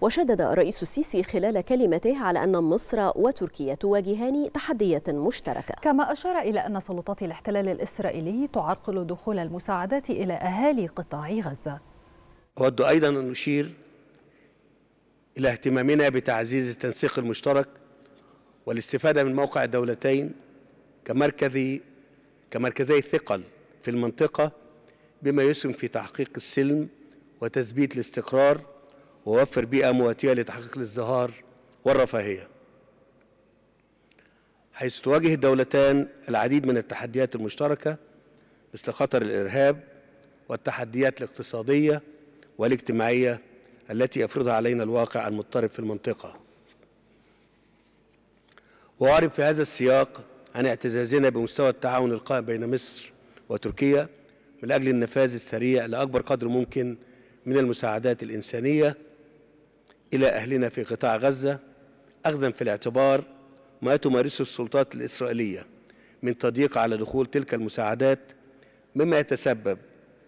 وشدد الرئيس السيسي خلال كلمته على أن مصر وتركيا تواجهان تحديات مشتركة كما أشار إلى أن سلطات الاحتلال الإسرائيلي تعرقل دخول المساعدات إلى أهالي قطاع غزة أود أيضا أن أشير إلى اهتمامنا بتعزيز التنسيق المشترك والاستفادة من موقع الدولتين كمركزي كمركزي ثقل في المنطقة بما يسهم في تحقيق السلم وتثبيت الاستقرار ووفر بيئة مواتية لتحقيق الازدهار والرفاهية حيث تواجه الدولتان العديد من التحديات المشتركة مثل خطر الإرهاب والتحديات الاقتصادية والاجتماعية التي يفرضها علينا الواقع المضطرب في المنطقة وأعرب في هذا السياق عن اعتزازنا بمستوى التعاون القائم بين مصر وتركيا من أجل النفاذ السريع لأكبر قدر ممكن من المساعدات الإنسانية إلى أهلنا في قطاع غزة أخذا في الاعتبار ما تمارسه السلطات الإسرائيلية من تضييق على دخول تلك المساعدات مما يتسبب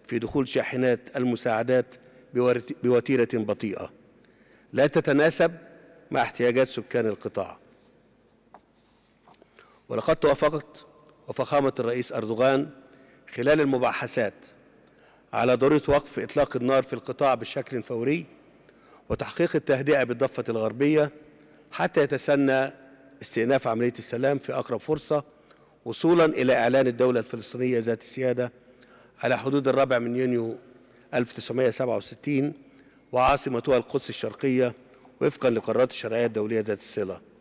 في دخول شاحنات المساعدات بوتيرة بطيئة لا تتناسب مع احتياجات سكان القطاع ولقد توافقت وفخامة الرئيس أردوغان خلال المباحثات على ضرورة وقف إطلاق النار في القطاع بشكل فوري وتحقيق التهدئة بالضفة الغربية حتى يتسنى استئناف عملية السلام في أقرب فرصة وصولا إلى إعلان الدولة الفلسطينية ذات السيادة على حدود الرابع من يونيو 1967 وعاصمتها القدس الشرقية وفقا لقرارات الشرعية الدولية ذات الصلة